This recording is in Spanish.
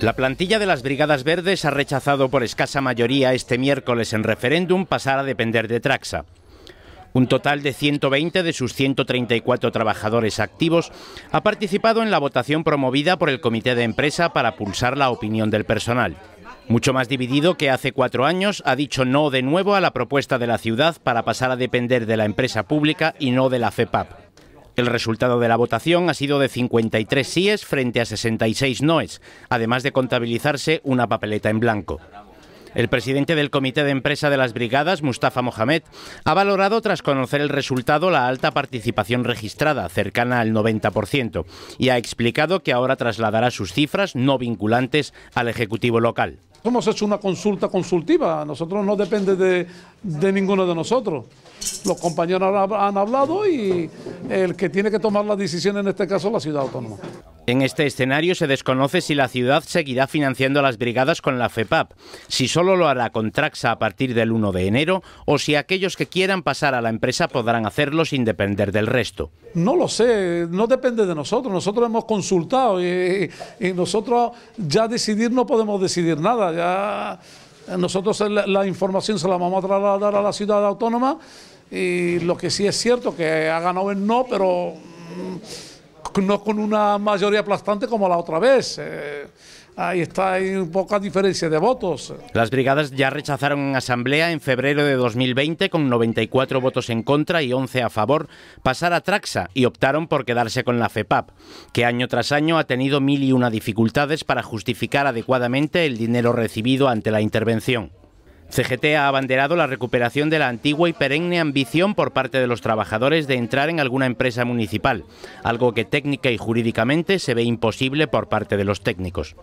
la plantilla de las Brigadas Verdes ha rechazado por escasa mayoría este miércoles en referéndum pasar a depender de Traxa. Un total de 120 de sus 134 trabajadores activos ha participado en la votación promovida por el Comité de Empresa para pulsar la opinión del personal. Mucho más dividido que hace cuatro años, ha dicho no de nuevo a la propuesta de la ciudad para pasar a depender de la empresa pública y no de la FEPAP. El resultado de la votación ha sido de 53 síes frente a 66 noes, además de contabilizarse una papeleta en blanco. El presidente del Comité de Empresa de las Brigadas, Mustafa Mohamed, ha valorado tras conocer el resultado la alta participación registrada, cercana al 90%, y ha explicado que ahora trasladará sus cifras no vinculantes al Ejecutivo local. Hemos hecho una consulta consultiva, a nosotros no depende de, de ninguno de nosotros. Los compañeros han hablado y el que tiene que tomar la decisión en este caso es la ciudad autónoma. En este escenario se desconoce si la ciudad seguirá financiando las brigadas con la FEPAP, si solo lo hará con Traxa a partir del 1 de enero o si aquellos que quieran pasar a la empresa podrán hacerlo sin depender del resto. No lo sé, no depende de nosotros, nosotros hemos consultado y, nosotros ya decidir no podemos decidir nada, ya... Nosotros la, información se la vamos a dar a la ciudad autónoma y lo que sí es cierto que hagan o el no, pero mm, no con una mayoría aplastante como la otra vez. Eh, ahí está, hay poca diferencia de votos. Las brigadas ya rechazaron en asamblea en febrero de 2020 con 94 votos en contra y 11 a favor pasar a Traxa y optaron por quedarse con la FEPAP, que año tras año ha tenido mil y una dificultades para justificar adecuadamente el dinero recibido ante la intervención. CGT ha abanderado la recuperación de la antigua y perenne ambición por parte de los trabajadores de entrar en alguna empresa municipal, algo que técnica y jurídicamente se ve imposible por parte de los técnicos.